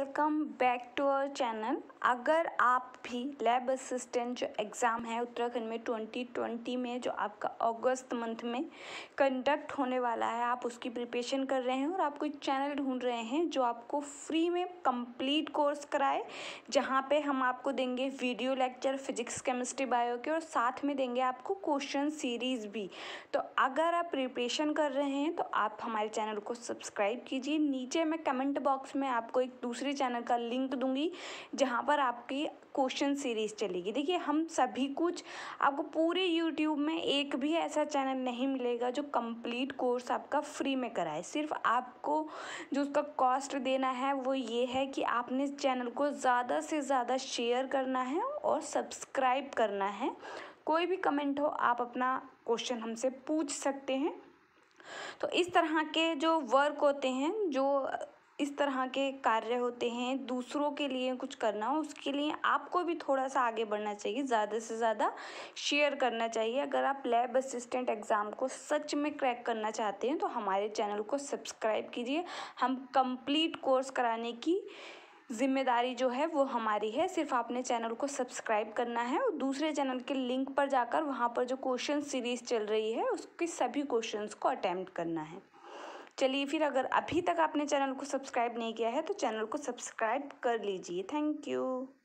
welcome back to our channel अगर आप भी लैब असिस्टेंट जो एग्ज़ाम है उत्तराखंड में ट्वेंटी ट्वेंटी में जो आपका अगस्त मंथ में कंडक्ट होने वाला है आप उसकी प्रिपरेशन कर रहे हैं और आप कोई चैनल ढूंढ रहे हैं जो आपको फ्री में कंप्लीट कोर्स कराए जहां पे हम आपको देंगे video lecture physics chemistry bio के और साथ में देंगे आपको क्वेश्चन सीरीज़ भी तो अगर आप प्रिपरेशन कर रहे हैं तो आप हमारे चैनल को सब्सक्राइब कीजिए नीचे में कमेंट बॉक्स में आपको एक दूसरी दूसरे चैनल का लिंक दूंगी जहाँ पर आपकी क्वेश्चन सीरीज़ चलेगी देखिए हम सभी कुछ आपको पूरे यूट्यूब में एक भी ऐसा चैनल नहीं मिलेगा जो कंप्लीट कोर्स आपका फ्री में कराए सिर्फ आपको जो उसका कॉस्ट देना है वो ये है कि आपने इस चैनल को ज़्यादा से ज़्यादा शेयर करना है और सब्सक्राइब करना है कोई भी कमेंट हो आप अपना क्वेश्चन हमसे पूछ सकते हैं तो इस तरह के जो वर्क होते हैं जो इस तरह के कार्य होते हैं दूसरों के लिए कुछ करना हो उसके लिए आपको भी थोड़ा सा आगे बढ़ना चाहिए ज़्यादा से ज़्यादा शेयर करना चाहिए अगर आप लैब असिस्टेंट एग्ज़ाम को सच में क्रैक करना चाहते हैं तो हमारे चैनल को सब्सक्राइब कीजिए हम कंप्लीट कोर्स कराने की जिम्मेदारी जो है वो हमारी है सिर्फ आपने चैनल को सब्सक्राइब करना है और दूसरे चैनल के लिंक पर जाकर वहाँ पर जो क्वेश्चन सीरीज चल रही है उसके सभी क्वेश्चंस को अटैम्प्ट करना है चलिए फिर अगर अभी तक आपने चैनल को सब्सक्राइब नहीं किया है तो चैनल को सब्सक्राइब कर लीजिए थैंक यू